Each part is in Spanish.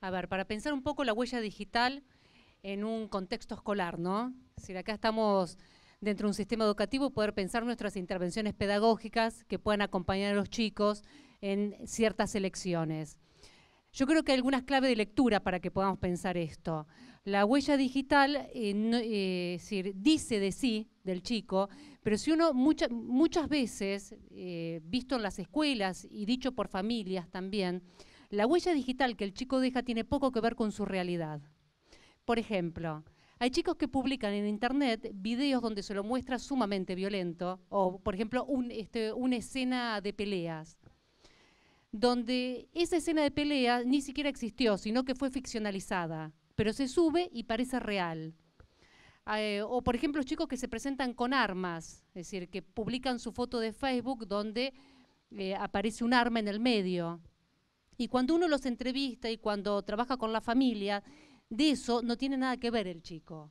A ver, para pensar un poco la huella digital en un contexto escolar, ¿no? Es decir, acá estamos dentro de un sistema educativo, poder pensar nuestras intervenciones pedagógicas que puedan acompañar a los chicos en ciertas elecciones. Yo creo que hay algunas claves de lectura para que podamos pensar esto. La huella digital eh, eh, dice de sí, del chico, pero si uno muchas veces, eh, visto en las escuelas y dicho por familias también, la huella digital que el chico deja tiene poco que ver con su realidad. Por ejemplo, hay chicos que publican en internet videos donde se lo muestra sumamente violento, o por ejemplo este, una escena de peleas, donde esa escena de pelea ni siquiera existió, sino que fue ficcionalizada, pero se sube y parece real. Eh, o por ejemplo chicos que se presentan con armas, es decir, que publican su foto de Facebook donde eh, aparece un arma en el medio. Y cuando uno los entrevista y cuando trabaja con la familia, de eso no tiene nada que ver el chico.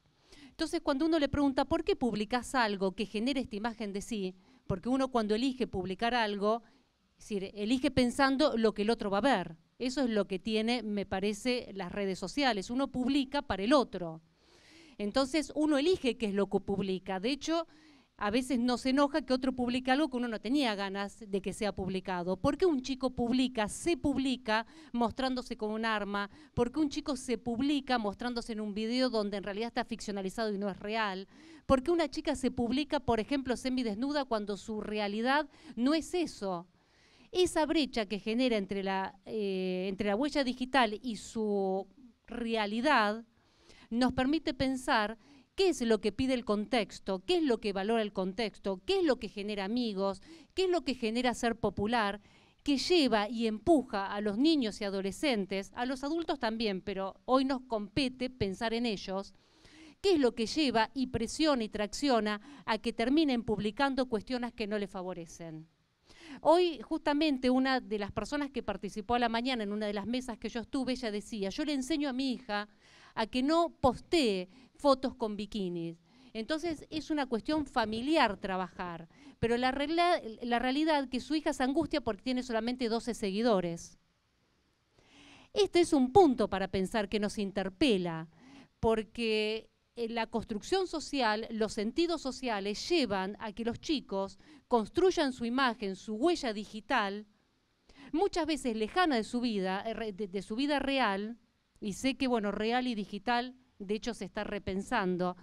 Entonces, cuando uno le pregunta, ¿por qué publicas algo que genere esta imagen de sí? Porque uno cuando elige publicar algo, es decir, elige pensando lo que el otro va a ver. Eso es lo que tiene, me parece, las redes sociales. Uno publica para el otro. Entonces, uno elige qué es lo que publica. De hecho, a veces nos enoja que otro publique algo que uno no tenía ganas de que sea publicado. ¿Por qué un chico publica, se publica mostrándose como un arma? ¿Por qué un chico se publica mostrándose en un video donde en realidad está ficcionalizado y no es real? ¿Por qué una chica se publica, por ejemplo, semidesnuda cuando su realidad no es eso? Esa brecha que genera entre la, eh, entre la huella digital y su realidad nos permite pensar qué es lo que pide el contexto, qué es lo que valora el contexto, qué es lo que genera amigos, qué es lo que genera ser popular, ¿Qué lleva y empuja a los niños y adolescentes, a los adultos también, pero hoy nos compete pensar en ellos, qué es lo que lleva y presiona y tracciona a que terminen publicando cuestiones que no les favorecen. Hoy justamente una de las personas que participó a la mañana en una de las mesas que yo estuve, ella decía, yo le enseño a mi hija a que no postee fotos con bikinis. Entonces es una cuestión familiar trabajar, pero la, realidad, la realidad que su hija se angustia porque tiene solamente 12 seguidores. Este es un punto para pensar que nos interpela, porque eh, la construcción social, los sentidos sociales llevan a que los chicos construyan su imagen, su huella digital, muchas veces lejana de su vida, eh, de su vida real, y sé que bueno, real y digital de hecho se está repensando,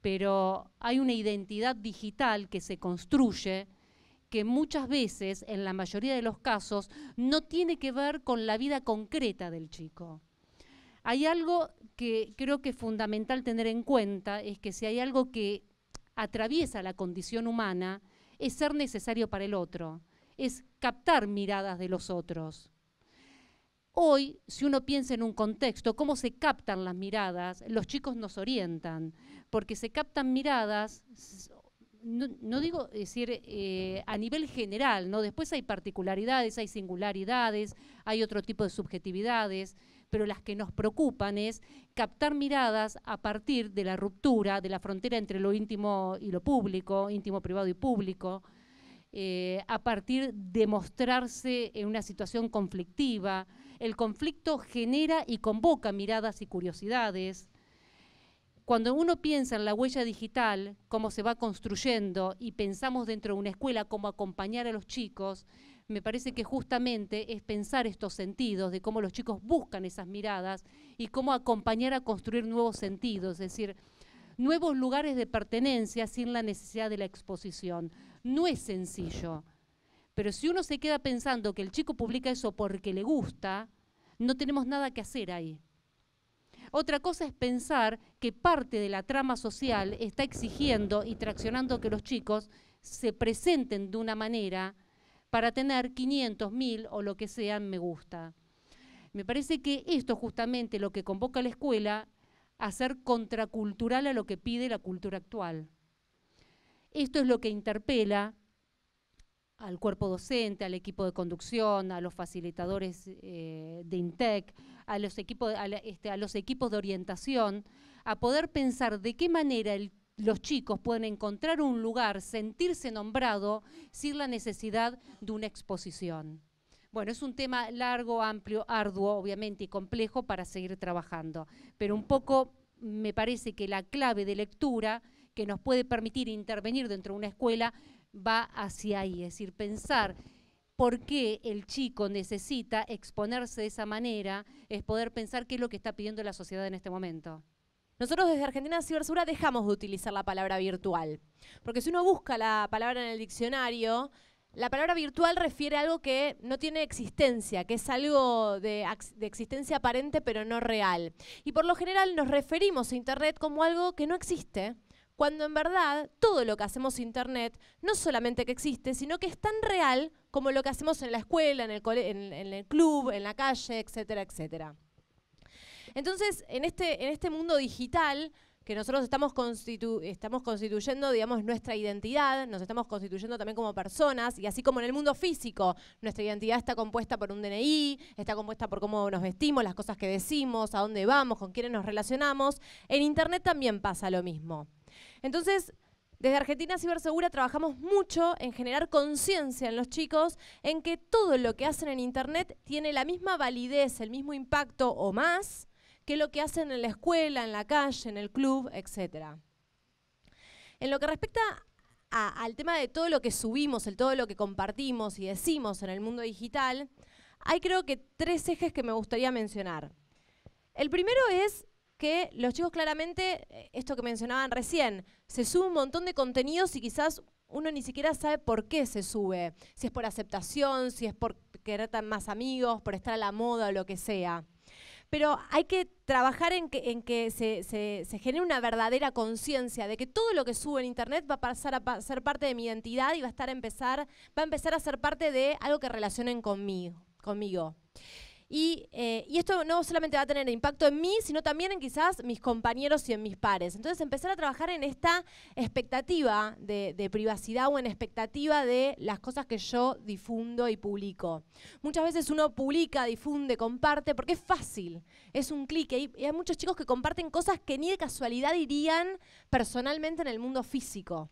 pero hay una identidad digital que se construye que muchas veces, en la mayoría de los casos, no tiene que ver con la vida concreta del chico. Hay algo que creo que es fundamental tener en cuenta, es que si hay algo que atraviesa la condición humana, es ser necesario para el otro, es captar miradas de los otros. Hoy, si uno piensa en un contexto, cómo se captan las miradas, los chicos nos orientan, porque se captan miradas, no, digo decir eh, a nivel general, ¿no? después hay particularidades, hay singularidades, hay otro tipo de subjetividades, pero las que nos preocupan es captar miradas a partir de la ruptura, de la frontera entre lo íntimo y lo público, íntimo, privado y público, eh, a partir de mostrarse en una situación conflictiva, el conflicto genera y convoca miradas y curiosidades. Cuando uno piensa en la huella digital, cómo se va construyendo y pensamos dentro de una escuela cómo acompañar a los chicos, me parece que justamente es pensar estos sentidos, de cómo los chicos buscan esas miradas y cómo acompañar a construir nuevos sentidos, es decir, nuevos lugares de pertenencia sin la necesidad de la exposición. No es sencillo, pero si uno se queda pensando que el chico publica eso porque le gusta, no tenemos nada que hacer ahí. Otra cosa es pensar que parte de la trama social está exigiendo y traccionando que los chicos se presenten de una manera para tener 500, 1000 o lo que sean me gusta. Me parece que esto es justamente lo que convoca a la escuela a ser contracultural a lo que pide la cultura actual. Esto es lo que interpela al cuerpo docente, al equipo de conducción, a los facilitadores eh, de INTEC, este, a los, equipos, de orientación, a poder pensar de qué manera los chicos pueden encontrar un lugar, sentirse nombrado sin la necesidad de una exposición. Bueno, es un tema largo, amplio, arduo, obviamente, y complejo para seguir trabajando, pero un poco me parece que la clave de lectura que nos puede permitir intervenir dentro de una escuela va hacia ahí, es decir, pensar por qué el chico necesita exponerse de esa manera es poder pensar qué es lo que está pidiendo la sociedad en este momento. Nosotros desde Argentina cibersura dejamos de utilizar la palabra virtual, porque si uno busca la palabra en el diccionario, la palabra virtual refiere a algo que no tiene existencia, que es algo de, existencia aparente pero no real. Y por lo general nos referimos a Internet como algo que no existe, cuando en verdad todo lo que hacemos en Internet no solamente que existe, sino que es tan real como lo que hacemos en la escuela, en el, club, en la calle, etcétera, etcétera. Entonces, en este, este mundo digital, que nosotros estamos, constituyendo, digamos, nuestra identidad, nos estamos constituyendo también como personas, y así como en el mundo físico, nuestra identidad está compuesta por un DNI, está compuesta por cómo nos vestimos, las cosas que decimos, a dónde vamos, con quiénes nos relacionamos, en Internet también pasa lo mismo. Entonces, desde Argentina Cibersegura trabajamos mucho en generar conciencia en los chicos en que todo lo que hacen en Internet tiene la misma validez, el mismo impacto o más que lo que hacen en la escuela, en la calle, en el club, etc. En lo que respecta al tema de todo lo que subimos, el todo lo que compartimos y decimos en el mundo digital, hay creo que tres ejes que me gustaría mencionar. El primero es que los chicos claramente, eh, esto que mencionaban recién, se sube un montón de contenidos y quizás uno ni siquiera sabe por qué se sube, si es por aceptación, si es por querer tener más amigos, por estar a la moda o lo que sea. Pero hay que trabajar en que, se, genere una verdadera conciencia de que todo lo que sube en internet va a pasar a ser parte de mi identidad y va a estar a empezar, va a empezar a ser parte de algo que relacionen conmigo. Eh, y, esto no solamente va a tener impacto en mí, sino también en quizás mis compañeros y en mis pares. Entonces empezar a trabajar en esta expectativa de, privacidad o en expectativa de las cosas que yo difundo y publico. Muchas veces uno publica, difunde, comparte, porque es fácil, es un clic. Y, hay muchos chicos que comparten cosas que ni de casualidad irían personalmente en el mundo físico.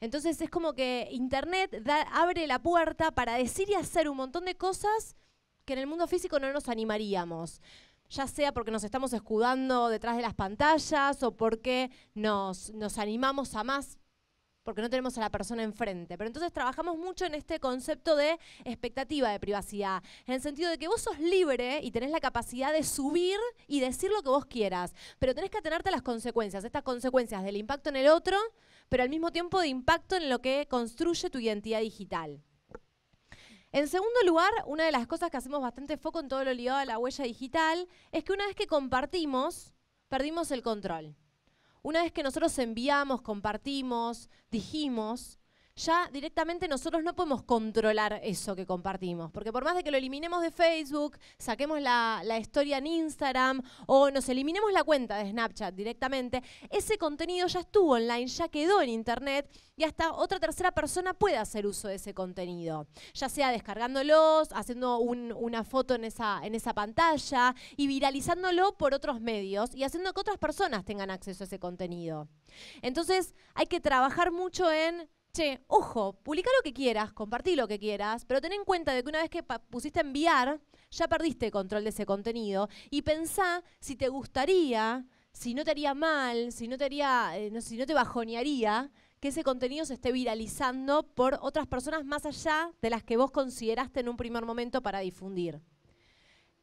Entonces es como que Internet abre la puerta para decir y hacer un montón de cosas que en el mundo físico no nos animaríamos ya sea porque nos estamos escudando detrás de las pantallas o porque nos, animamos a más, porque no tenemos a la persona enfrente. Pero entonces trabajamos mucho en este concepto de expectativa de privacidad, en el sentido de que vos sos libre y tenés la capacidad de subir y decir lo que vos quieras, pero tenés que atenerte a las consecuencias, estas consecuencias del impacto en el otro, pero al mismo tiempo de impacto en lo que construye tu identidad digital. En segundo lugar, una de las cosas que hacemos bastante foco en todo lo ligado a la huella digital es que una vez que compartimos, perdimos el control. Una vez que nosotros enviamos, compartimos, dijimos, ya directamente nosotros no podemos controlar eso que compartimos. Porque por más de que lo eliminemos de Facebook, saquemos la, historia en Instagram o nos eliminemos la cuenta de Snapchat directamente, ese contenido ya estuvo online, ya quedó en Internet y hasta otra tercera persona puede hacer uso de ese contenido. Ya sea descargándolos, haciendo una foto en esa, en esa pantalla y viralizándolo por otros medios y haciendo que otras personas tengan acceso a ese contenido. Entonces hay que trabajar mucho en che, ojo, publica lo que quieras, compartí lo que quieras, pero ten en cuenta de que una vez que pusiste enviar, ya perdiste control de ese contenido y pensá si te gustaría, si no te haría mal, si no te eh, si no te bajonearía que ese contenido se esté viralizando por otras personas más allá de las que vos consideraste en un primer momento para difundir.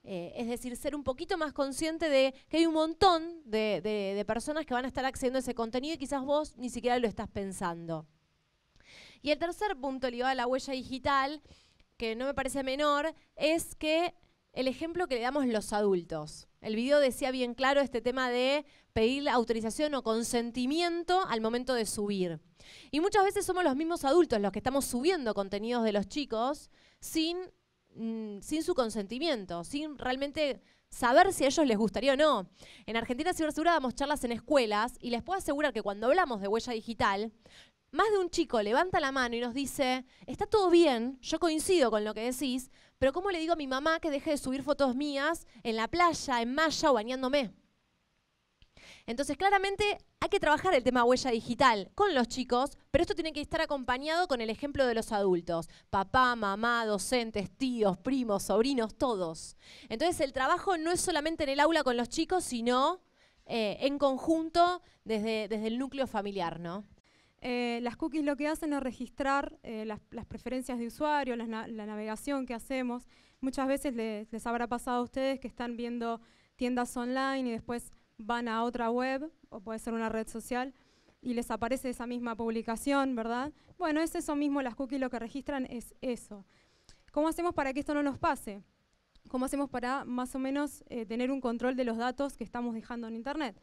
Eh, es decir, ser un poquito más consciente de que hay un montón de, de personas que van a estar accediendo a ese contenido y quizás vos ni siquiera lo estás pensando. Y el tercer punto ligado a la huella digital, que no me parece menor, es que el ejemplo que le damos los adultos. El video decía bien claro este tema de pedir autorización o consentimiento al momento de subir. Y muchas veces somos los mismos adultos los que estamos subiendo contenidos de los chicos sin, mm, sin su consentimiento, sin realmente saber si a ellos les gustaría o no. En Argentina Cibersegura damos charlas en escuelas y les puedo asegurar que cuando hablamos de huella digital, más de un chico levanta la mano y nos dice, está todo bien, yo coincido con lo que decís, pero ¿cómo le digo a mi mamá que deje de subir fotos mías en la playa, en malla o bañándome? Entonces, claramente hay que trabajar el tema huella digital con los chicos, pero esto tiene que estar acompañado con el ejemplo de los adultos. Papá, mamá, docentes, tíos, primos, sobrinos, todos. Entonces, el trabajo no es solamente en el aula con los chicos, sino eh, en conjunto desde, desde el núcleo familiar, ¿no? Eh, las cookies lo que hacen es registrar eh, las, preferencias de usuario, la navegación que hacemos. Muchas veces les, habrá pasado a ustedes que están viendo tiendas online y después van a otra web, o puede ser una red social, y les aparece esa misma publicación, ¿verdad? Bueno, es eso mismo, las cookies lo que registran es eso. ¿Cómo hacemos para que esto no nos pase? ¿Cómo hacemos para más o menos eh, tener un control de los datos que estamos dejando en Internet?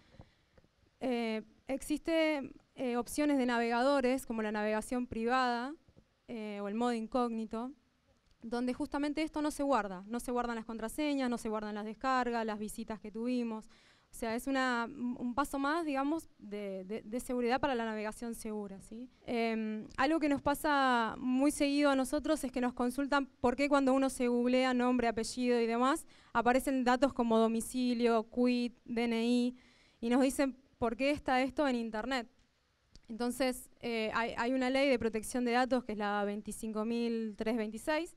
existe eh, opciones de navegadores, como la navegación privada eh, o el modo incógnito, donde justamente esto no se guarda, no se guardan las contraseñas, no se guardan las descargas, las visitas que tuvimos. O sea, es un paso más, digamos, de, seguridad para la navegación segura. ¿sí? Em, algo que nos pasa muy seguido a nosotros es que nos consultan por qué cuando uno se googlea nombre, apellido y demás, aparecen datos como domicilio, quit, DNI, y nos dicen por qué está esto en Internet. Entonces, eh, hay, una ley de protección de datos, que es la 25.326,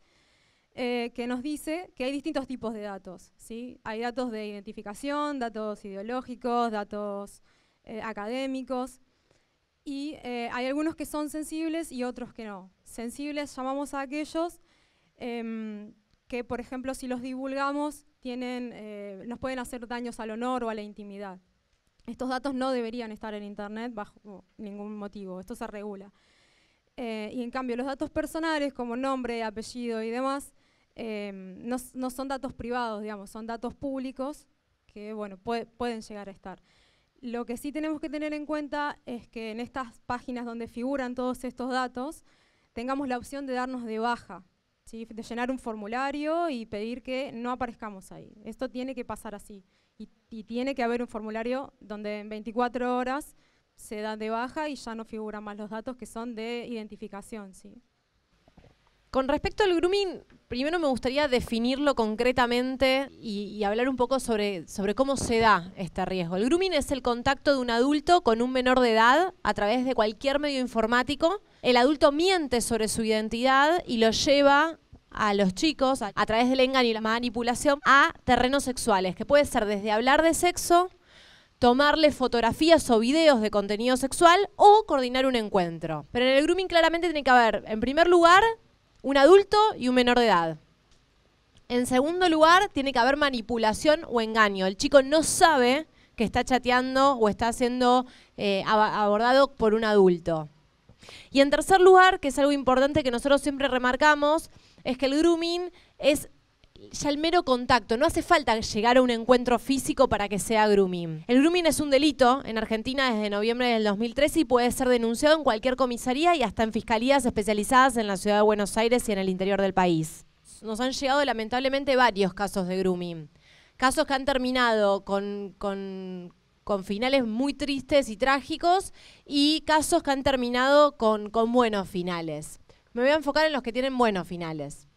eh, que nos dice que hay distintos tipos de datos. ¿sí? Hay datos de identificación, datos ideológicos, datos eh, académicos, y hay algunos que son sensibles y otros que no. Sensibles llamamos a aquellos em, que, por ejemplo, si los divulgamos, tienen, nos pueden hacer daños al honor o a la intimidad. Estos datos no deberían estar en Internet bajo ningún motivo, esto se regula. Eh, y en cambio, los datos personales como nombre, apellido y demás, em, no, son datos privados, digamos, son datos públicos que bueno, pueden llegar a estar. Lo que sí tenemos que tener en cuenta es que en estas páginas donde figuran todos estos datos, tengamos la opción de darnos de baja, de llenar un formulario y pedir que no aparezcamos ahí. Esto tiene que pasar así y tiene que haber un formulario donde en 24 horas se dan de baja y ya no figuran más los datos que son de identificación. ¿sí? Con respecto al grooming, primero me gustaría definirlo concretamente y, hablar un poco sobre, sobre cómo se da este riesgo. El grooming es el contacto de un adulto con un menor de edad a través de cualquier medio informático. El adulto miente sobre su identidad y lo lleva a los chicos, a, través del engaño y la manipulación, a terrenos sexuales, que puede ser desde hablar de sexo, tomarle fotografías o videos de contenido sexual o coordinar un encuentro. Pero en el grooming claramente tiene que haber, en primer lugar, un adulto y un menor de edad. En segundo lugar, tiene que haber manipulación o engaño. El chico no sabe que está chateando o está siendo eh, abordado por un adulto. Y en tercer lugar, que es algo importante que nosotros siempre remarcamos, es que el grooming es ya el mero contacto, no hace falta llegar a un encuentro físico para que sea grooming. El grooming es un delito en Argentina desde noviembre del 2013 y puede ser denunciado en cualquier comisaría y hasta en fiscalías especializadas en la ciudad de Buenos Aires y en el interior del país. Nos han llegado lamentablemente varios casos de grooming. Casos que han terminado con, finales muy tristes y trágicos y casos que han terminado con, con buenos finales. Me voy a enfocar en los que tienen buenos finales.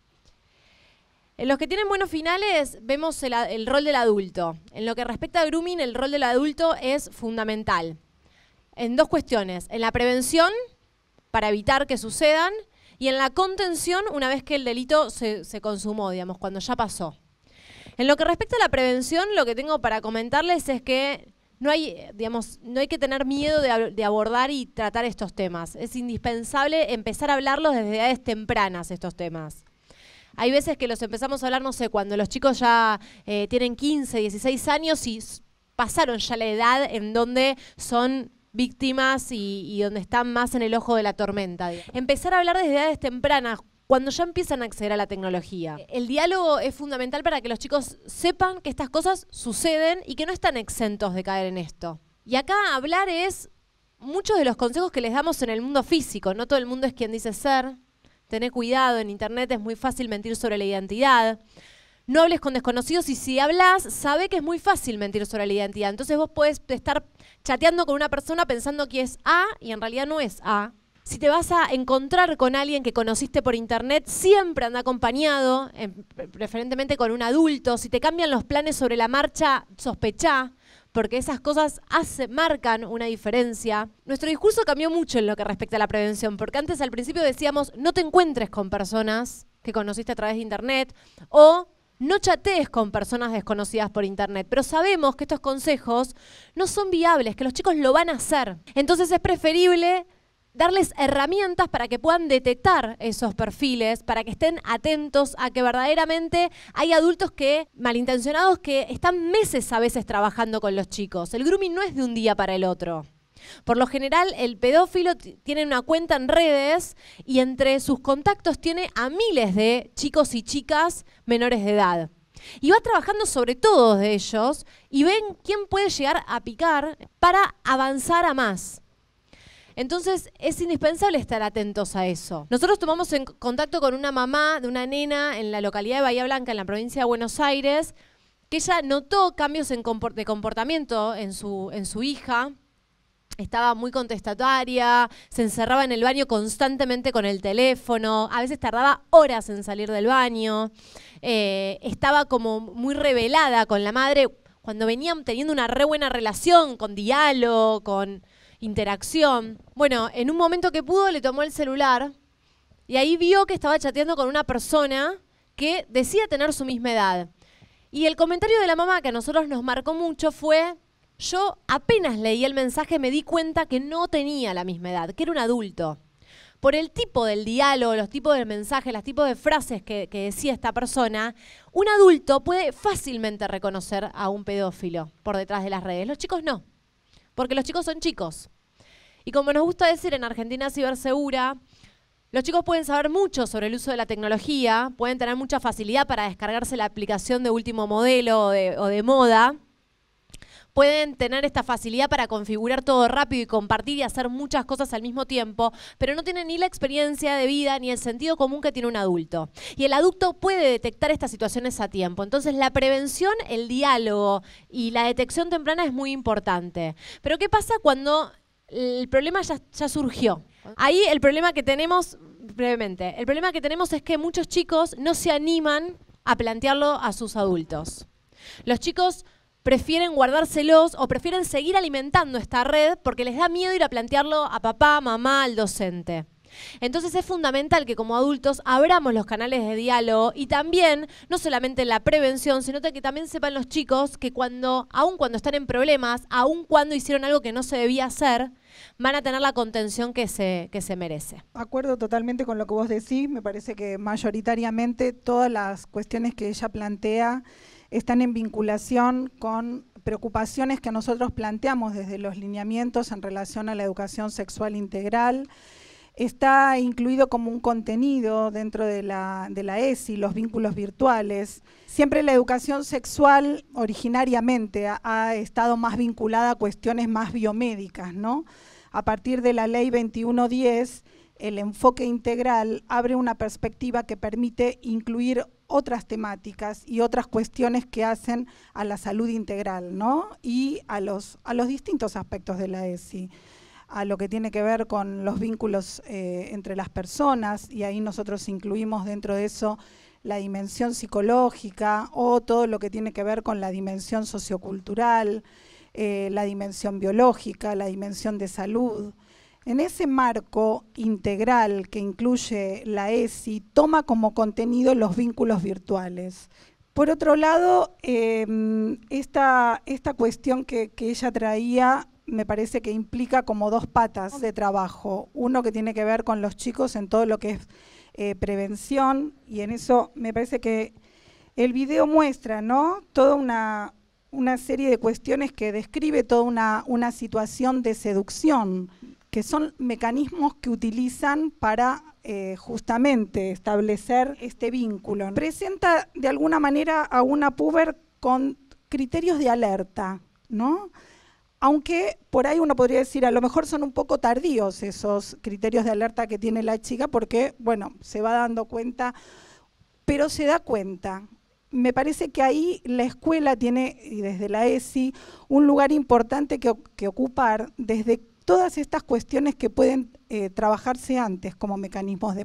En los que tienen buenos finales vemos el, rol del adulto. En lo que respecta a grooming, el rol del adulto es fundamental. En dos cuestiones, en la prevención, para evitar que sucedan, y en la contención una vez que el delito se, se consumó, digamos, cuando ya pasó. En lo que respecta a la prevención, lo que tengo para comentarles es que no hay, eh, digamos, no hay que tener miedo de, abordar y tratar estos temas. Es indispensable empezar a hablarlos desde edades tempranas, estos temas. Hay veces que los empezamos a hablar, no sé, cuando los chicos ya eh, tienen 15, 16 años y pasaron ya la edad en donde son víctimas y, y, donde están más en el ojo de la tormenta. Empezar a hablar desde edades tempranas, cuando ya empiezan a acceder a la tecnología. El diálogo es fundamental para que los chicos sepan que estas cosas suceden y que no están exentos de caer en esto. Y acá hablar es muchos de los consejos que les damos en el mundo físico. No todo el mundo es quien dice ser. Tener cuidado, en Internet es muy fácil mentir sobre la identidad. No hables con desconocidos y si hablas, sabe que es muy fácil mentir sobre la identidad. Entonces vos podés estar chateando con una persona pensando que es A y en realidad no es A si te vas a encontrar con alguien que conociste por internet, siempre anda acompañado, em, preferentemente con un adulto. Si te cambian los planes sobre la marcha, sospecha, porque esas cosas marcan una diferencia. Nuestro discurso cambió mucho en lo que respecta a la prevención, porque antes al principio decíamos, no te encuentres con personas que conociste a través de internet o no chatees con personas desconocidas por internet, pero sabemos que estos consejos no son viables, que los chicos lo van a hacer. Entonces es preferible darles herramientas para que puedan detectar esos perfiles, para que estén atentos a que verdaderamente hay adultos que, malintencionados, que están meses a veces trabajando con los chicos. El grooming no es de un día para el otro. Por lo general, el pedófilo tiene una cuenta en redes y entre sus contactos tiene a miles de chicos y chicas menores de edad. Y va trabajando sobre todos ellos y ven quién puede llegar a picar para avanzar a más. Entonces es indispensable estar atentos a eso. Nosotros tomamos en contacto con una mamá de una nena en la localidad de Bahía Blanca, en la provincia de Buenos Aires, que ella notó cambios de comportamiento en su, en su hija. Estaba muy contestataria, se encerraba en el baño constantemente con el teléfono, a veces tardaba horas en salir del baño, eh, estaba como muy revelada con la madre, cuando venían teniendo una re buena relación, con diálogo, con interacción. Bueno, en un momento que pudo le tomó el celular y ahí vio que estaba chateando con una persona que decía tener su misma edad. Y el comentario de la mamá que a nosotros nos marcó mucho fue, yo apenas leí el mensaje me di cuenta que no tenía la misma edad, que era un adulto. Por el tipo del diálogo, los tipos de mensajes, los tipos de frases que, que decía esta persona, un adulto puede fácilmente reconocer a un pedófilo por detrás de las redes. Los chicos no, porque los chicos son chicos. Y como nos gusta decir en Argentina Cibersegura, los chicos pueden saber mucho sobre el uso de la tecnología, pueden tener mucha facilidad para descargarse la aplicación de último modelo o de, moda, pueden tener esta facilidad para configurar todo rápido y compartir y hacer muchas cosas al mismo tiempo, pero no tienen ni la experiencia de vida ni el sentido común que tiene un adulto. Y el adulto puede detectar estas situaciones a tiempo. Entonces la prevención, el diálogo y la detección temprana es muy importante. Pero ¿qué pasa cuando el problema ya, surgió. Ahí el problema que tenemos, brevemente, el problema que tenemos es que muchos chicos no se animan a plantearlo a sus adultos. Los chicos prefieren guardárselos o prefieren seguir alimentando esta red porque les da miedo ir a plantearlo a papá, mamá, al docente. Entonces es fundamental que como adultos abramos los canales de diálogo y también, no solamente la prevención, sino que también sepan los chicos que cuando, aun cuando están en problemas, aun cuando hicieron algo que no se debía hacer, van a tener la contención que se, que se merece. Acuerdo totalmente con lo que vos decís, me parece que mayoritariamente todas las cuestiones que ella plantea están en vinculación con preocupaciones que nosotros planteamos desde los lineamientos en relación a la educación sexual integral. Está incluido como un contenido dentro de la, ESI, e los vínculos virtuales. Siempre la educación sexual originariamente ha, estado más vinculada a cuestiones más biomédicas, ¿no? A partir de la ley 2110, el enfoque integral abre una perspectiva que permite incluir otras temáticas y otras cuestiones que hacen a la salud integral, ¿no? Y a los, a los distintos aspectos de la ESI a lo que tiene que ver con los vínculos eh, entre las personas y ahí nosotros incluimos dentro de eso la dimensión psicológica o todo lo que tiene que ver con la dimensión sociocultural, eh, la dimensión biológica, la dimensión de salud. En ese marco integral que incluye la ESI, toma como contenido los vínculos virtuales. Por otro lado, em, esta, cuestión que, que ella traía me parece que implica como dos patas de trabajo. Uno que tiene que ver con los chicos en todo lo que es eh, prevención y en eso me parece que el video muestra, ¿no? Toda una, serie de cuestiones que describe toda una, una situación de seducción, que son mecanismos que utilizan para eh, justamente establecer este vínculo. Presenta de alguna manera a una puber con criterios de alerta, ¿no? aunque por ahí uno podría decir, a lo mejor son un poco tardíos esos criterios de alerta que tiene la chica, porque, bueno, se va dando cuenta, pero se da cuenta. Me parece que ahí la escuela tiene, y desde la ESI, un lugar importante que, ocupar desde todas estas cuestiones que pueden eh, trabajarse antes como mecanismos de,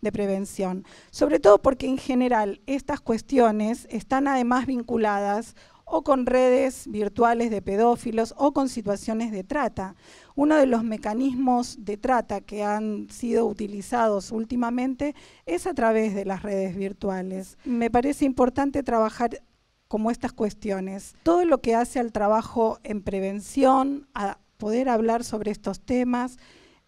de, prevención. Sobre todo porque en general estas cuestiones están además vinculadas o con redes virtuales de pedófilos o con situaciones de trata. Uno de los mecanismos de trata que han sido utilizados últimamente es a través de las redes virtuales. Me parece importante trabajar como estas cuestiones. Todo lo que hace al trabajo en prevención, a poder hablar sobre estos temas,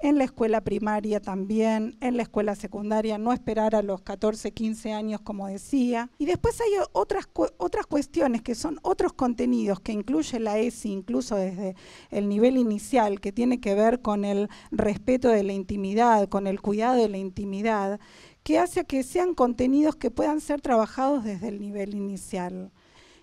en la escuela primaria también, en la escuela secundaria, no esperar a los 14, 15 años como decía. Y después hay otras, otras cuestiones que son otros contenidos que incluye la ESI, incluso desde el nivel inicial, que tiene que ver con el respeto de la intimidad, con el cuidado de la intimidad, que hace que sean contenidos que puedan ser trabajados desde el nivel inicial.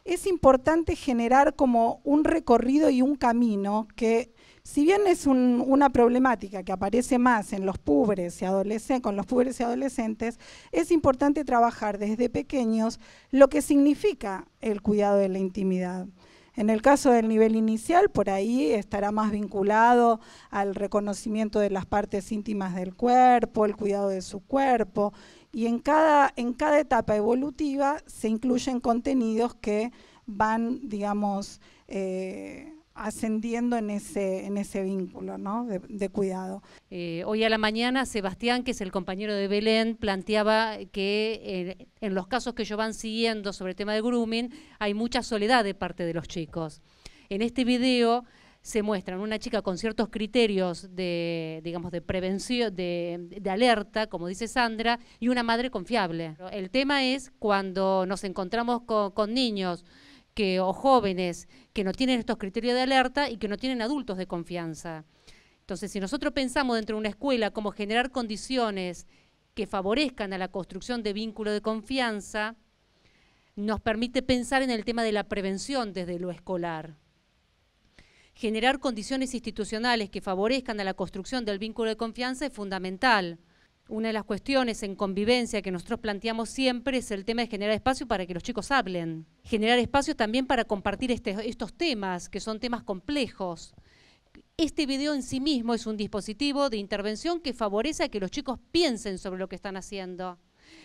Es importante generar como un recorrido y un camino que si bien es una problemática que aparece más en los y adolescentes, con los pobres y adolescentes, es importante trabajar desde pequeños lo que significa el cuidado de la intimidad. En el caso del nivel inicial, por ahí estará más vinculado al reconocimiento de las partes íntimas del cuerpo, el cuidado de su cuerpo, y en cada, en cada etapa evolutiva se incluyen contenidos que van, digamos, eh, ascendiendo en ese, en ese vínculo de, cuidado. Eh, hoy a la mañana Sebastián, que es el compañero de Belén, planteaba que eh, en los casos que yo van siguiendo sobre el tema de grooming hay mucha soledad de parte de los chicos. En este video se muestran una chica con ciertos criterios de, digamos, de prevención, de, alerta, como dice Sandra, y una madre confiable. El tema es cuando nos encontramos con niños que, o jóvenes que no tienen estos criterios de alerta y que no tienen adultos de confianza. Entonces, si nosotros pensamos dentro de una escuela como generar condiciones que favorezcan a la construcción de vínculo de confianza, nos permite pensar en el tema de la prevención desde lo escolar. Generar condiciones institucionales que favorezcan a la construcción del vínculo de confianza es fundamental una de las cuestiones en convivencia que nosotros planteamos siempre es el tema de generar espacio para que los chicos hablen. Generar espacio también para compartir este, estos temas, que son temas complejos. Este video en sí mismo es un dispositivo de intervención que favorece a que los chicos piensen sobre lo que están haciendo.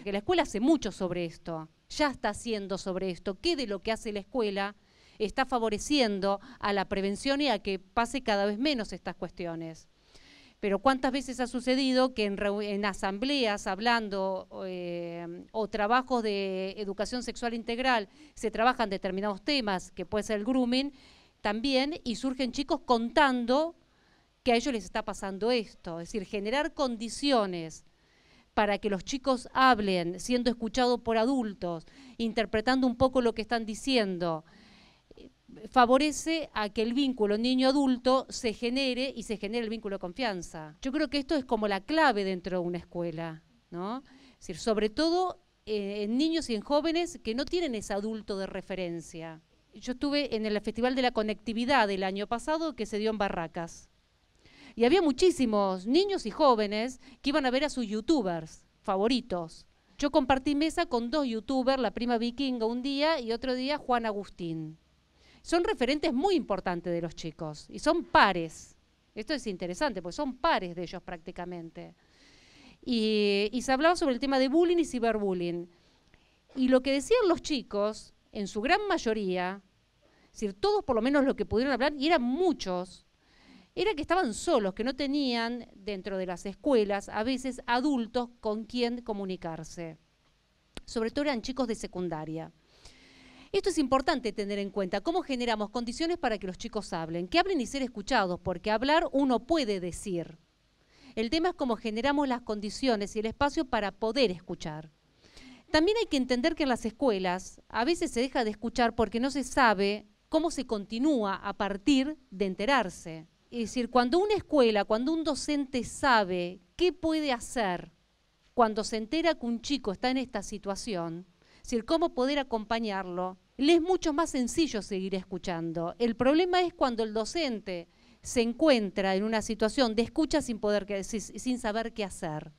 Que la escuela hace mucho sobre esto, ya está haciendo sobre esto. ¿Qué de lo que hace la escuela está favoreciendo a la prevención y a que pase cada vez menos estas cuestiones? Pero ¿cuántas veces ha sucedido que en, asambleas hablando eh, o trabajos de educación sexual integral se trabajan determinados temas, que puede ser el grooming, también, y surgen chicos contando que a ellos les está pasando esto? Es decir, generar condiciones para que los chicos hablen, siendo escuchados por adultos, interpretando un poco lo que están diciendo favorece a que el vínculo niño-adulto se genere y se genere el vínculo de confianza. Yo creo que esto es como la clave dentro de una escuela, ¿no? decir, sobre todo eh, en niños y en jóvenes que no tienen ese adulto de referencia. Yo estuve en el Festival de la Conectividad del año pasado que se dio en Barracas. Y había muchísimos niños y jóvenes que iban a ver a sus youtubers favoritos. Yo compartí mesa con dos youtubers, la prima vikinga un día y otro día Juan Agustín son referentes muy importantes de los chicos y son pares. Esto es interesante, pues son pares de ellos prácticamente. Y, se hablaba sobre el tema de bullying y ciberbullying. Y lo que decían los chicos, en su gran mayoría, es decir, todos por lo menos lo que pudieron hablar, y eran muchos, era que estaban solos, que no tenían dentro de las escuelas a veces adultos con quien comunicarse. Sobre todo eran chicos de secundaria. Esto es importante tener en cuenta, cómo generamos condiciones para que los chicos hablen, que hablen y ser escuchados, porque hablar uno puede decir. El tema es cómo generamos las condiciones y el espacio para poder escuchar. También hay que entender que en las escuelas a veces se deja de escuchar porque no se sabe cómo se continúa a partir de enterarse. Es decir, cuando una escuela, cuando un docente sabe qué puede hacer cuando se entera que un chico está en esta situación, es decir, cómo poder acompañarlo, le es mucho más sencillo seguir escuchando. El problema es cuando el docente se encuentra en una situación de escucha sin, poder, sin saber qué hacer.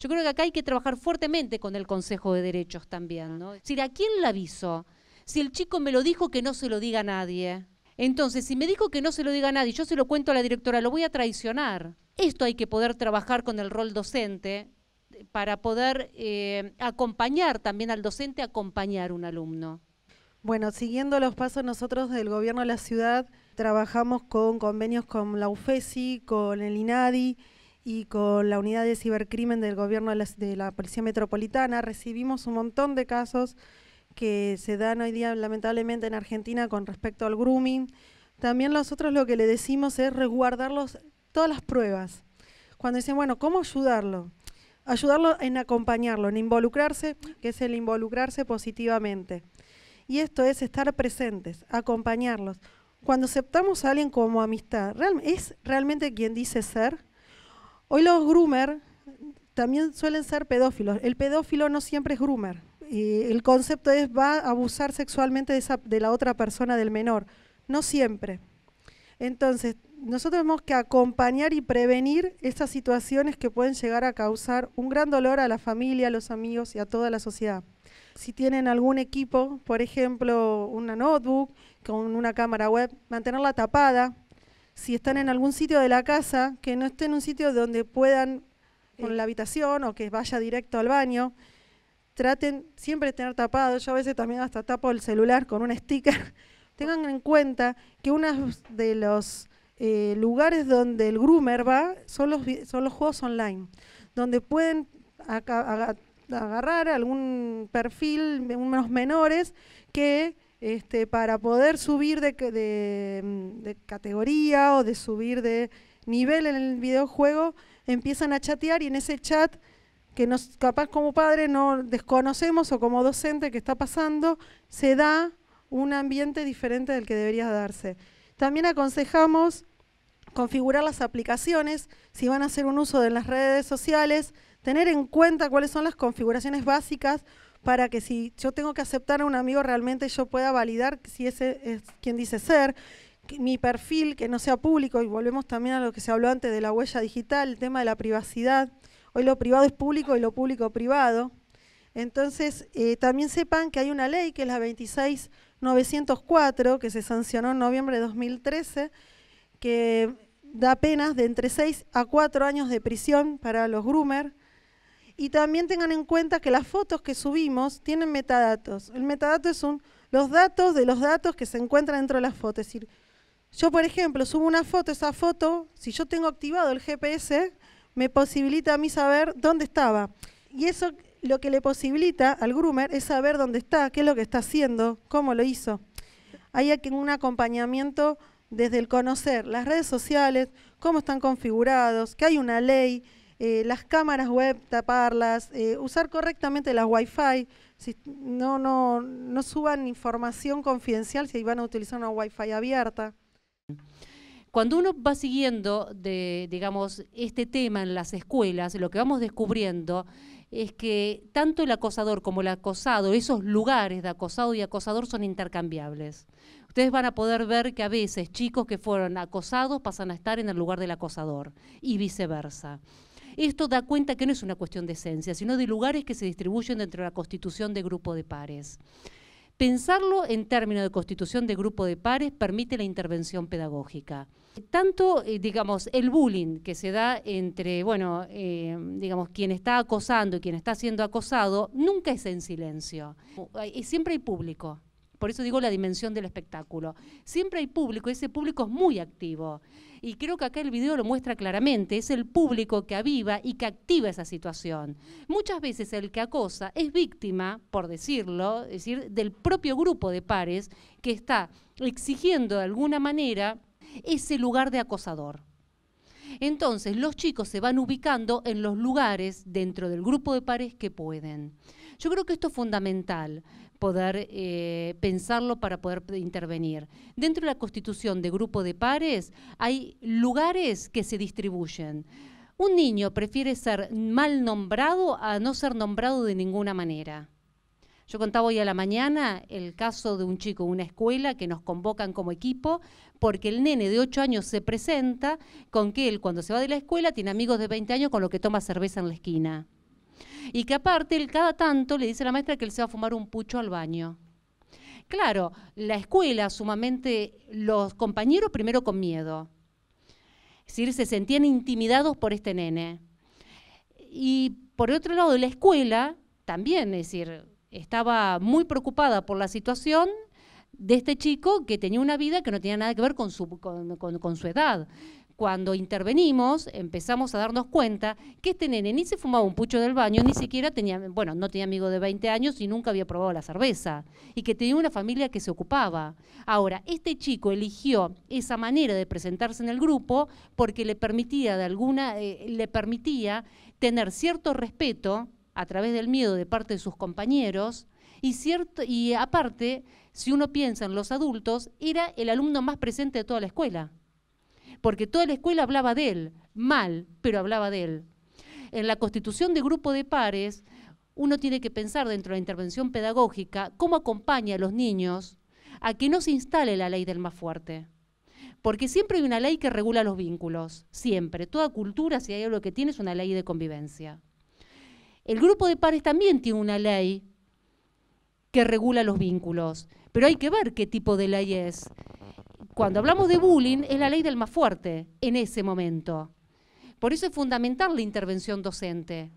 Yo creo que acá hay que trabajar fuertemente con el Consejo de Derechos también. ¿a quién le aviso? Si el chico me lo dijo, que no se lo diga a nadie. Entonces, si me dijo que no se lo diga a nadie, yo se lo cuento a la directora, lo voy a traicionar. Esto hay que poder trabajar con el rol docente para poder eh, acompañar también al docente, acompañar un alumno. Bueno, siguiendo los pasos nosotros del gobierno de la ciudad, trabajamos con convenios con la UFESI, con el INADI y con la unidad de cibercrimen del gobierno de la, Policía Metropolitana. Recibimos un montón de casos que se dan hoy día lamentablemente en Argentina con respecto al grooming. También nosotros lo que le decimos es resguardar todas las pruebas. Cuando dicen, bueno, ¿cómo ayudarlo? Ayudarlo en acompañarlo, en involucrarse, que es el involucrarse positivamente. Y esto es estar presentes, acompañarlos. Cuando aceptamos a alguien como amistad, ¿es realmente quien dice ser? Hoy los groomer también suelen ser pedófilos. El pedófilo no siempre es groomer. el concepto es va a abusar sexualmente de, la otra persona, del menor. No siempre. Entonces, nosotros tenemos que acompañar y prevenir estas situaciones que pueden llegar a causar un gran dolor a la familia, a los amigos y a toda la sociedad si tienen algún equipo, por ejemplo, una notebook con una cámara web, mantenerla tapada. Si están en algún sitio de la casa, que no esté en un sitio donde puedan con la habitación o que vaya directo al baño. Traten siempre de tener tapado, yo a veces también hasta tapo el celular con un sticker. Tengan en cuenta que uno de los eh, lugares donde el groomer va son los, son los juegos online, donde pueden agarrar algún perfil, unos menores que este, para poder subir de, categoría o de subir de nivel en el videojuego, empiezan a chatear y en ese chat que nos, capaz como padre no desconocemos o como docente que está pasando, se da un ambiente diferente del que debería darse. También aconsejamos configurar las aplicaciones, si van a hacer un uso de las redes sociales, tener en cuenta cuáles son las configuraciones básicas para que si yo tengo que aceptar a un amigo realmente yo pueda validar si ese es quien dice ser, mi perfil que no sea público, y volvemos también a lo que se habló antes de la huella digital, el tema de la privacidad. Hoy lo privado es público y lo público privado. Entonces, eh, también sepan que hay una ley que es la 26904, que se sancionó en noviembre de 2013, que da penas de entre 6 a 4 años de prisión para los groomers. Y también tengan en cuenta que las fotos que subimos tienen metadatos. El metadato es un, los datos de los datos que se encuentran dentro de las fotos. Es decir, yo, por ejemplo, subo una foto, esa foto, si yo tengo activado el GPS, me posibilita a mí saber dónde estaba. Y eso lo que le posibilita al groomer es saber dónde está, qué es lo que está haciendo, cómo lo hizo. Hay aquí un acompañamiento desde el conocer las redes sociales, cómo están configurados, que hay una ley, eh, las cámaras web, taparlas, eh, usar correctamente las Wi-Fi, no, no, no suban información confidencial si van a utilizar una Wi-Fi abierta. Cuando uno va siguiendo, de, digamos, este tema en las escuelas, lo que vamos descubriendo es que tanto el acosador como el acosado, esos lugares de acosado y acosador son intercambiables. Ustedes van a poder ver que a veces chicos que fueron acosados pasan a estar en el lugar del acosador y viceversa. Esto da cuenta que no es una cuestión de esencia, sino de lugares que se distribuyen dentro de la constitución de grupo de pares. Pensarlo en términos de constitución de grupo de pares permite la intervención pedagógica. Tanto, eh, digamos, el bullying que se da entre, bueno, eh, digamos, quien está acosando y quien está siendo acosado, nunca es en silencio. Siempre hay público. Por eso digo la dimensión del espectáculo. Siempre hay público, y ese público es muy activo. Y creo que acá el video lo muestra claramente, es el público que aviva y que activa esa situación. Muchas veces el que acosa es víctima, por decirlo, es decir, del propio grupo de pares que está exigiendo de alguna manera ese lugar de acosador. Entonces los chicos se van ubicando en los lugares dentro del grupo de pares que pueden. Yo creo que esto es fundamental poder eh, pensarlo para poder intervenir. Dentro de la constitución de grupo de pares hay lugares que se distribuyen. Un niño prefiere ser mal nombrado a no ser nombrado de ninguna manera. Yo contaba hoy a la mañana el caso de un chico, una escuela que nos convocan como equipo, porque el nene de 8 años se presenta con que él cuando se va de la escuela tiene amigos de 20 años con los que toma cerveza en la esquina. Y que aparte él cada tanto le dice a la maestra que él se va a fumar un pucho al baño. Claro, la escuela sumamente, los compañeros primero con miedo. Es decir, se sentían intimidados por este nene. Y por otro lado, la escuela también, es decir, estaba muy preocupada por la situación de este chico que tenía una vida que no tenía nada que ver con su, con, con su edad cuando intervenimos empezamos a darnos cuenta que este nene ni se fumaba un pucho del baño, ni siquiera tenía, bueno, no tenía amigo de 20 años y nunca había probado la cerveza, y que tenía una familia que se ocupaba. Ahora, este chico eligió esa manera de presentarse en el grupo porque le permitía de alguna, eh, le permitía tener cierto respeto a través del miedo de parte de sus compañeros, y, cierto, y aparte, si uno piensa en los adultos, era el alumno más presente de toda la escuela porque toda la escuela hablaba de él, mal, pero hablaba de él. En la constitución de grupo de pares, uno tiene que pensar dentro de la intervención pedagógica cómo acompaña a los niños a que no se instale la ley del más fuerte. Porque siempre hay una ley que regula los vínculos, siempre. Toda cultura, si hay algo que tiene, es una ley de convivencia. El grupo de pares también tiene una ley que regula los vínculos, pero hay que ver qué tipo de ley es. Cuando hablamos de bullying, es la ley del más fuerte en ese momento. Por eso es fundamental la intervención docente.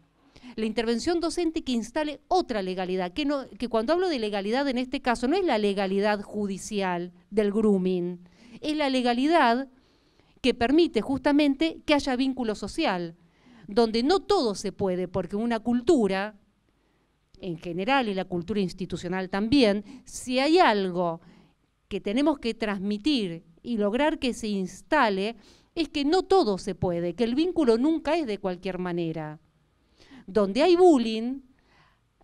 La intervención docente que instale otra legalidad, que, no, que cuando hablo de legalidad en este caso no es la legalidad judicial del grooming, es la legalidad que permite justamente que haya vínculo social, donde no todo se puede, porque una cultura en general y la cultura institucional también, si hay algo que tenemos que transmitir y lograr que se instale es que no todo se puede, que el vínculo nunca es de cualquier manera. Donde hay bullying,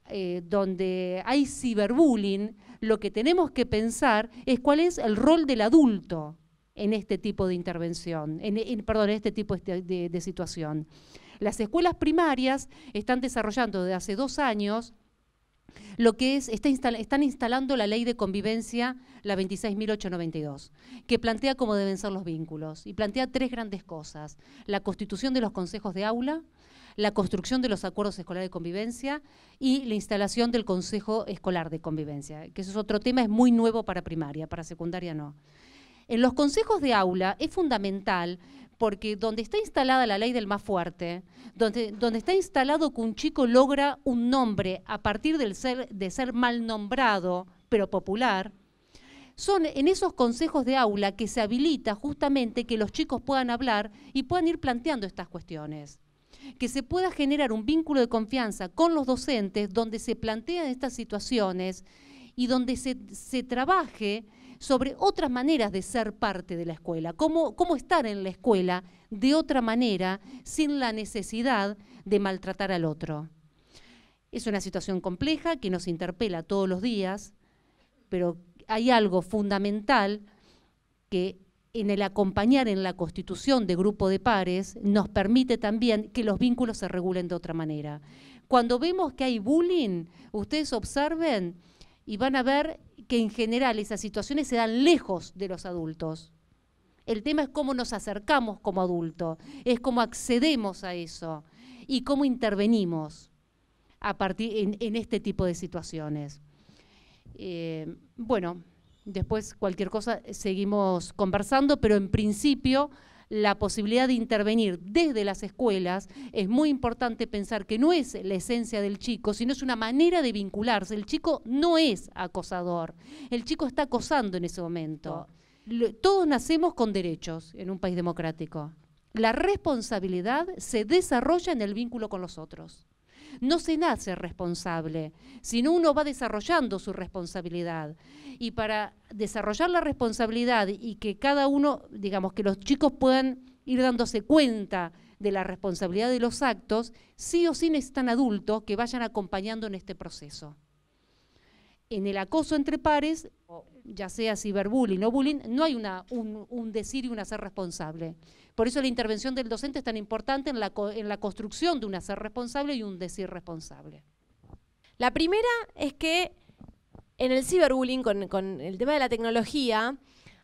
eh, donde hay ciberbullying, lo que tenemos que pensar es cuál es el rol del adulto en este tipo de intervención, en, perdón, este tipo este, de, de situación. Las escuelas primarias están desarrollando desde hace dos años lo que es, están instalando la ley de convivencia, la 26.892, que plantea cómo deben ser los vínculos y plantea tres grandes cosas, la constitución de los consejos de aula, la construcción de los acuerdos escolares de convivencia y la instalación del Consejo Escolar de Convivencia, que eso es otro tema, es muy nuevo para primaria, para secundaria no. En los consejos de aula es fundamental porque donde está instalada la ley del más fuerte, donde, donde está instalado que un chico logra un nombre a partir del ser, de ser mal nombrado, pero popular, son en esos consejos de aula que se habilita justamente que los chicos puedan hablar y puedan ir planteando estas cuestiones. Que se pueda generar un vínculo de confianza con los docentes donde se plantean estas situaciones y donde se, se trabaje sobre otras maneras de ser parte de la escuela, cómo, estar en la escuela de otra manera sin la necesidad de maltratar al otro. Es una situación compleja que nos interpela todos los días, pero hay algo fundamental que en el acompañar en la constitución de grupo de pares nos permite también que los vínculos se regulen de otra manera. Cuando vemos que hay bullying, ustedes observen y van a ver que en general esas situaciones se dan lejos de los adultos. El tema es cómo nos acercamos como adultos, es cómo accedemos a eso y cómo intervenimos a partir en, este tipo de situaciones. Eh, bueno, después cualquier cosa seguimos conversando, pero en principio la posibilidad de intervenir desde las escuelas, es muy importante pensar que no es la esencia del chico, sino es una manera de vincularse. El chico no es acosador, el chico está acosando en ese momento. Todos nacemos con derechos en un país democrático. La responsabilidad se desarrolla en el vínculo con los otros. No se nace responsable, sino uno va desarrollando su responsabilidad. Y para desarrollar la responsabilidad y que cada uno, digamos, que los chicos puedan ir dándose cuenta de la responsabilidad de los actos, sí o sí necesitan adultos que vayan acompañando en este proceso en el acoso entre pares, ya sea ciberbullying o bullying, no hay un, decir y un hacer responsable. Por eso la intervención del docente es tan importante en la, construcción de un hacer responsable y un decir responsable. La primera es que en el ciberbullying, con, con el tema de la tecnología,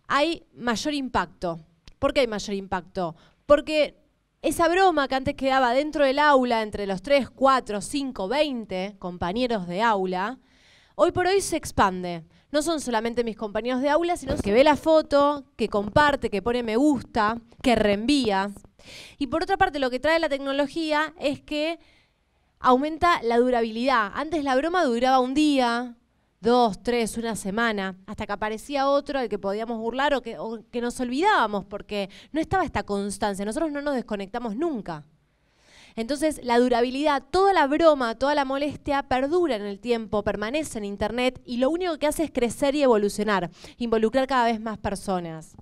hay mayor impacto. ¿Por qué hay mayor impacto? Porque esa broma que antes quedaba dentro del aula entre los 3, 4, 5, 20 compañeros de aula, hoy por hoy se expande. No son solamente mis compañeros de aula, sino que ve la foto, que comparte, que pone me gusta, que reenvía. Y por otra parte, lo que trae la tecnología es que aumenta la durabilidad. Antes la broma duraba un día, dos, tres, una semana, hasta que aparecía otro al que podíamos burlar o que, o que nos olvidábamos porque no estaba esta constancia. Nosotros no nos desconectamos nunca. Entonces, la durabilidad, toda la broma, toda la molestia perdura en el tiempo, permanece en Internet y lo único que hace es crecer y evolucionar, involucrar cada vez más personas.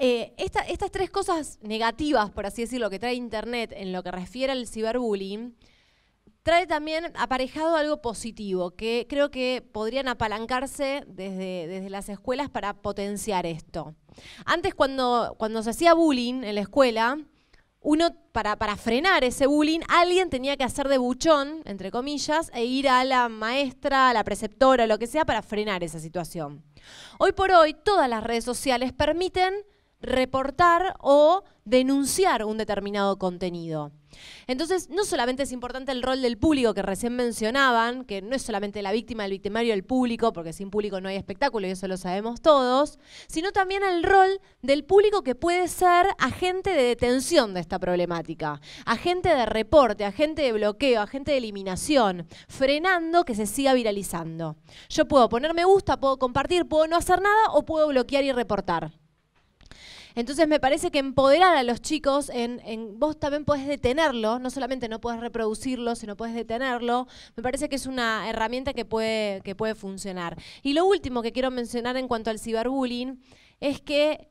Eh, estas tres cosas negativas, por así decirlo, que trae Internet en lo que refiere al ciberbullying, trae también aparejado algo positivo, que creo que podrían apalancarse desde, las escuelas para potenciar esto. Antes, cuando se hacía bullying en la escuela, uno, para, para, frenar ese bullying, alguien tenía que hacer de buchón, entre comillas, e ir a la maestra, a la preceptora, lo que sea, para frenar esa situación. Hoy por hoy, todas las redes sociales permiten reportar o denunciar un determinado contenido. Entonces, no solamente es importante el rol del público que recién mencionaban, que no es solamente la víctima, el victimario, el público, porque sin público no hay espectáculo y eso lo sabemos todos, sino también el rol del público que puede ser agente de detención de esta problemática, agente de reporte, agente de bloqueo, agente de eliminación, frenando que se siga viralizando. Yo puedo poner me gusta, puedo compartir, puedo no hacer nada o puedo bloquear y reportar. Entonces me parece que empoderar a los chicos en, vos también puedes detenerlo, no solamente no puedes reproducirlo, sino puedes detenerlo. Me parece que es una herramienta que puede, que puede funcionar. Y lo último que quiero mencionar en cuanto al ciberbullying es que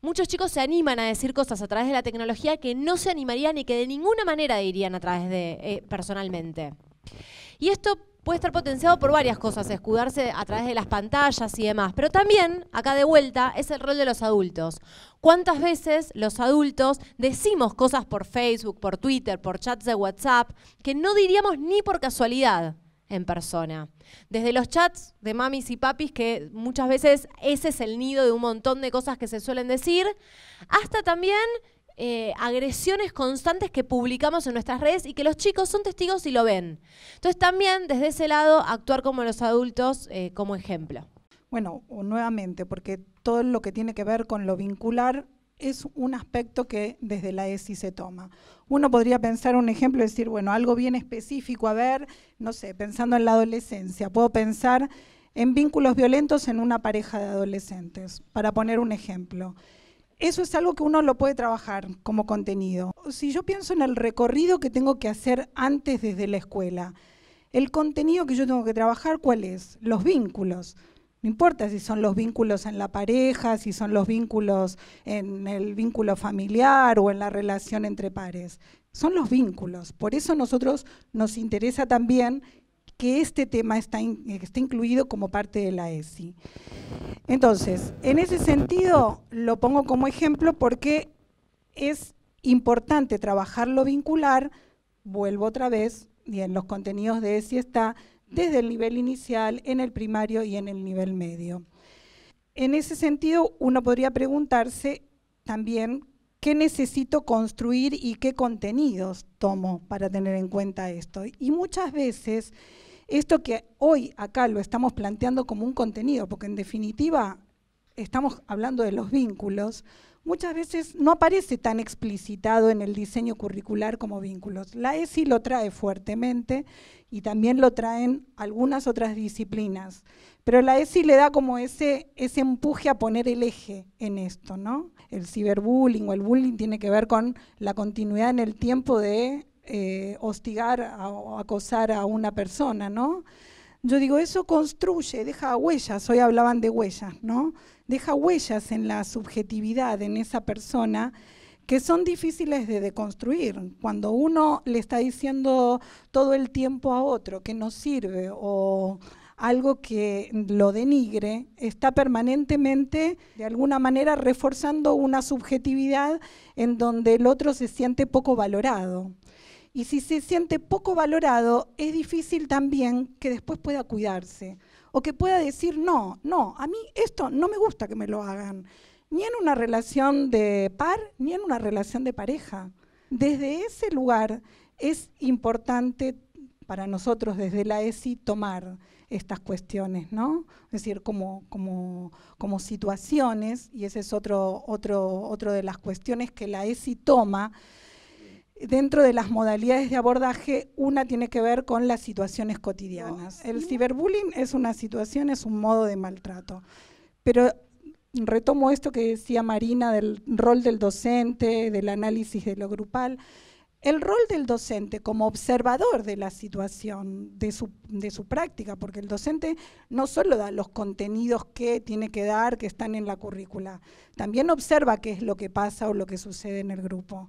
Muchos chicos se animan a decir cosas a través de la tecnología que no se animarían y que de ninguna manera dirían a través de eh, personalmente. Y esto puede estar potenciado por varias cosas, escudarse a través de las pantallas y demás. Pero también, acá de vuelta, es el rol de los adultos. ¿Cuántas veces los adultos decimos cosas por Facebook, por Twitter, por chats de WhatsApp, que no diríamos ni por casualidad? en persona. Desde los chats de mamis y papis, que muchas veces ese es el nido de un montón de cosas que se suelen decir, hasta también eh, agresiones constantes que publicamos en nuestras redes y que los chicos son testigos y lo ven. Entonces también desde ese lado actuar como los adultos eh, como ejemplo. Bueno, nuevamente, porque todo lo que tiene que ver con lo vincular es un aspecto que desde la ESI se toma. Uno podría pensar un ejemplo y decir, bueno, algo bien específico, a ver, no sé, pensando en la adolescencia, puedo pensar en vínculos violentos en una pareja de adolescentes, para poner un ejemplo eso es algo que uno lo puede trabajar como contenido. Si yo pienso en el recorrido que tengo que hacer antes desde la escuela, el contenido que yo tengo que trabajar, ¿cuál es? Los vínculos. No importa si son los vínculos en la pareja, si son los vínculos en el vínculo familiar o en la relación entre pares. Son los vínculos. Por eso a nosotros nos interesa también que este tema está, eh, está incluido como parte de la ESI. Entonces, en ese sentido, lo pongo como ejemplo porque es importante trabajarlo vincular, vuelvo otra vez, y en los contenidos de ESI está, desde el nivel inicial, en el primario y en el nivel medio. En ese sentido, uno podría preguntarse también qué necesito construir y qué contenidos tomo para tener en cuenta esto. Y muchas veces esto que hoy acá lo estamos planteando como un contenido, porque en definitiva estamos hablando de los vínculos, muchas veces no aparece tan explicitado en el diseño curricular como vínculos. La ESI lo trae fuertemente y también lo traen algunas otras disciplinas, pero la ESI le da como ese, ese empuje a poner el eje en esto, ¿no? El ciberbullying o el bullying tiene que ver con la continuidad en el tiempo de eh, hostigar o acosar a una persona, ¿no? Yo digo, eso construye, deja huellas, hoy hablaban de huellas, ¿no? Deja huellas en la subjetividad, en esa persona, que son difíciles de deconstruir. Cuando uno le está diciendo todo el tiempo a otro que no sirve o algo que lo denigre, está permanentemente, de alguna manera, reforzando una subjetividad en donde el otro se siente poco valorado. Y si se siente poco valorado, es difícil también que después pueda cuidarse o que pueda decir, no, no, a mí esto no me gusta que me lo hagan, ni en una relación de par, ni en una relación de pareja. Desde ese lugar es importante para nosotros desde la ESI tomar estas cuestiones, ¿no? Es decir, como, como, como situaciones, y esa es otro, otro, otro de las cuestiones que la ESI toma, Dentro de las modalidades de abordaje, una tiene que ver con las situaciones cotidianas. Oh, el ciberbullying es una situación, es un modo de maltrato. Pero retomo esto que decía Marina del rol del docente, del análisis de lo grupal. El rol del docente como observador de la situación, de su, de su, práctica, porque el docente no solo da los contenidos que tiene que dar, que están en la currícula, también observa qué es lo que pasa o lo que sucede en el grupo.